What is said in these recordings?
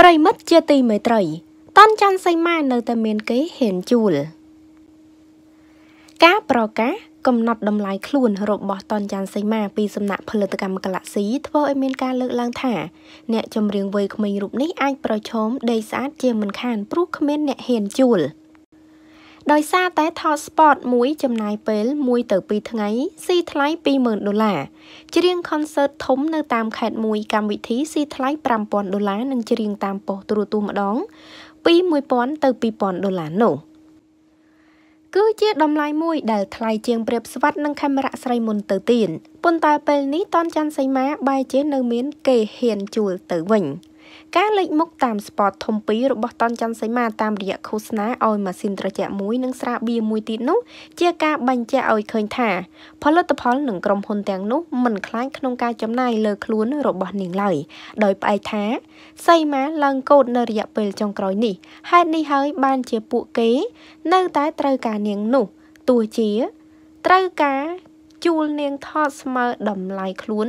ប្រិមិត្តជាទីមេត្រីតនច័ន្ទសីមានៅតែមានគេហ៊ានជួលការប្រកាសកំណត់តម្លៃខ្លួនរបស់តនច័ន្ទសីមា ពីសំណាក់ផលិតកម្មកាឡាក់ស៊ីធ្វើឲ្យមានការលើកឡើងថាអ្នកចម្រៀងវ័យក្មេងរូបនេះអាចប្រឈមដេកស្អាតជាមិនខាន ព្រោះគ្មានអ្នកហ៊ានជួល។ដោយសារតែថត spot មួយចំណាយពេល1ទៅ2ថ្ងៃស៊ីថ្លៃ20,000ដុល្លារច្រៀង concert ធំនៅតាមខេត្តមួយកម្មវិធីស៊ីថ្លៃ5,000ដុល្លារនិងច្រៀងតាមប៉ុស្តិ៍ទូរទស្សន៍ម្ដង ពី1,000ទៅ2,000ដុល្លារនោះគឺជាតម្លៃមួយដែលថ្លៃជាងប្រៀបស្វាត់នឹងកាមេរ៉ាស្រីមុនទៅទៀតប៉ុន្តែពេលនេះតនច័ន្ទសីមាបែរជានៅមានគេហ៊ានជួលទៅវិញការលេចមុខតាម spot ធំពីររបស់តនច័ន្ទសីមាតាមរយៈឃោសនាឲ្យម៉ាស៊ីនត្រជាក់មួយនិងស្រាបៀរមួយទៀតនោះជាការបញ្ជាក់ឲ្យឃើញថាផលិតផលនិងក្រុមហ៊ុនទាំងនោះមិនខ្លាចក្នុងការចំណាយលើខ្លួនរបស់នាងឡើយដោយផ្អែកថាសីមាឡើងកូតនៅរយៈពេលចុងក្រោយនេះហេតុនេះហើយបានជាពួកគេ នៅតែត្រូវការនាងនោះទោះជាត្រូវការជួលនាងថតស្មើតម្លៃខ្លួន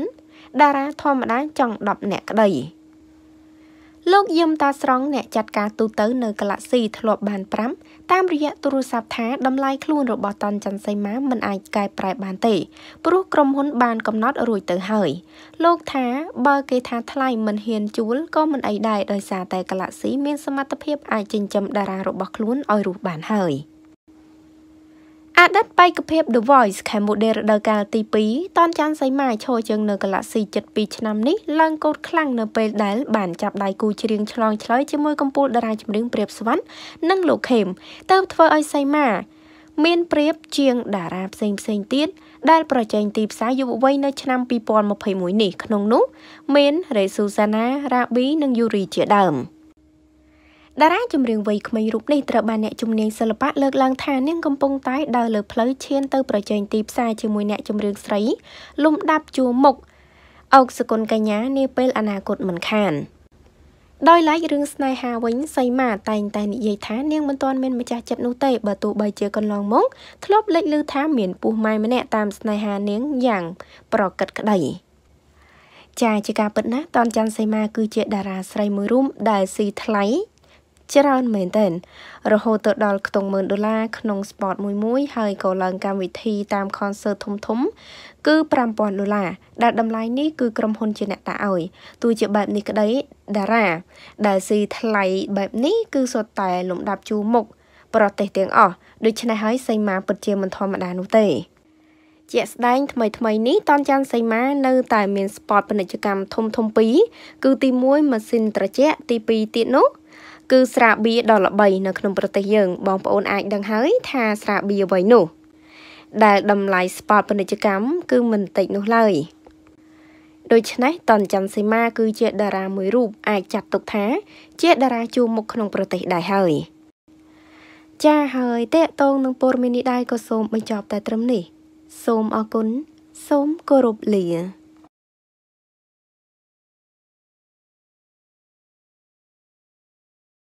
តារាធម្មតាចង់10នាក់ក្តីលោកយឹមតាស្រង់អ្នកចាត់ការទូទៅនៅកាឡាក់ស៊ីធ្លាប់បាន5តាមរយៈទូរស័ព្ទថាតម្លៃខ្លួនរបស់តនច័ន្ទសីមាមិនអាចកែប្រែបានទេព្រោះក្រុមហ៊ុនបានកំណត់រួចទៅហើយលោកថាបើគេថាថ្លៃ មិនហ៊ានជួលក៏មិនអីដែរដោយសារតែកាឡាក់ស៊ីមានសមត្ថភាពអាចចិញ្ចឹមតារារបស់ខ្លួនឲ្យរស់បានហើយ។អតីតបេក្ខភាព The Voice ខែមុនរដូវកាលទី2តនច័ន្ទសីមាឈរជើងនៅកាឡាស៊ី72ឆ្នាំនេះឡើងកោតខ្លាំងនៅពេលដែល បានចាប់ដៃគូច្រៀងឆ្លងឆ្លើយជាមួយកំពូលតារាចម្រៀងព្រាបស្វណ្ណនិងលោកខេមតើធ្វើឲ្យសីមាមានប្រៀបជាងតារាផ្សេងផ្សេងទៀតដែលប្រជែងទីផ្សារយុវវ័យនៅឆ្នាំ2021នេះក្នុងនោះ មានរេស៊ូសាណារ៉ាប៊ីនិងយូរីជាដើម។តារាចម្រៀងវ័យក្មេងរូបនេះត្រូវបានអ្នកជំនាញសិល្បៈលើកឡើង ថានាងកំពុងតែដើរលើផ្លូវឈានទៅប្រជែងទីផ្សារជាមួយអ្នកចម្រៀងស្រីលំដាប់ជួរមុខអុកសកុនកញ្ញានាពេលអនាគតមិនខានដោយឡែករឿងស្នេហាវិញសីមាតែងតែនិយាយថានាងមិនទាន់មានម្ចាស់ចិត្តនោះទេបើទោះបីជាកន្លងមកធ្លាប់លេចឮថាមានពូម៉ែម្នាក់តាមស្នេហានាងយ៉ាងប្រកិតក្តីចាជាការពិតណាតនច័ន្ទសីមាគឺជាតារាស្រីមួយរូបដែលស៊ីថ្លៃច្រើនមែនទែនរហូតទៅដល់ខ្ទង់10000ដុល្លារក្នុង spot មួយមួយហើយក៏ឡើងកម្មវិធីតាម concert ធំធំគឺ5000ដុល្លារ ដែលតម្លៃនេះគឺក្រុមហ៊ុនជាអ្នកតាឲ្យទោះជាបែបនេះក្តីតារាដែលស៊ីថ្លៃបែបនេះគឺសុទ្ធតែលំដាប់ជួរមុខប្រទេសទាំងអស់ដូច្នេះហើយសីមាពិតជាមិនធម្មតានោះទេជាក់ស្ដែងថ្មីថ្មីនេះតនច័ន្ទសីមានៅ តែមានស្ពតពាណិជ្ជកម្មធំធំពីរគឺទី1ម៉ាស៊ីនត្រជាក់ទី2ទៀតនោះគឺស្រាបៀរដ៏ល្បីនៅក្នុងប្រទេសយើងបងប្អូនអាច ដឹងហើយ ថាស្រាបៀរអ្វីនោះដែលតម្លៃស្ប៉តពាណិជ្ជកម្មគឺមិនតិចនោះឡើយ ដូច្នេះតនច័ន្ទសីមាគឺជាតារាមួយរូប អាចចាត់ទុកថា ជាតារាជួរមុខក្នុងប្រទេសដែរហើយចាហើយតេតងនឹងព័ត៌មាននេះដែរក៏សូមបញ្ចប់តែត្រឹមនេះ សូមអរគុណសូមគោរពលា